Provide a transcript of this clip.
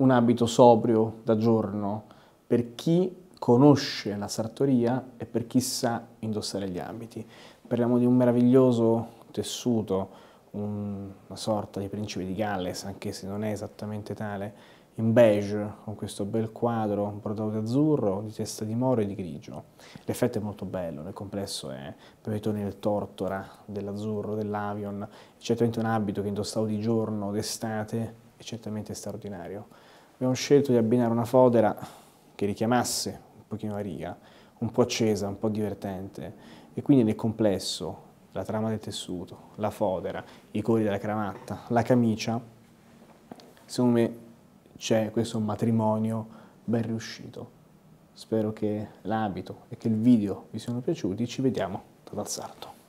un abito sobrio da giorno per chi conosce la sartoria e per chi sa indossare gli abiti. Parliamo di un meraviglioso tessuto, un, una sorta di principe di Galles, anche se non è esattamente tale, in beige, con questo bel quadro bordato di azzurro, di testa di moro e di grigio. L'effetto è molto bello, nel complesso è per i toni del tortora, dell'azzurro, dell'avion, certamente un abito che indossavo di giorno, d'estate, è certamente straordinario. Abbiamo scelto di abbinare una fodera che richiamasse un pochino la riga, un po' accesa, un po' divertente, e quindi nel complesso la trama del tessuto, la fodera, i colori della cravatta, la camicia, secondo me c'è questo matrimonio ben riuscito. Spero che l'abito e che il video vi siano piaciuti, ci vediamo dal Sarto.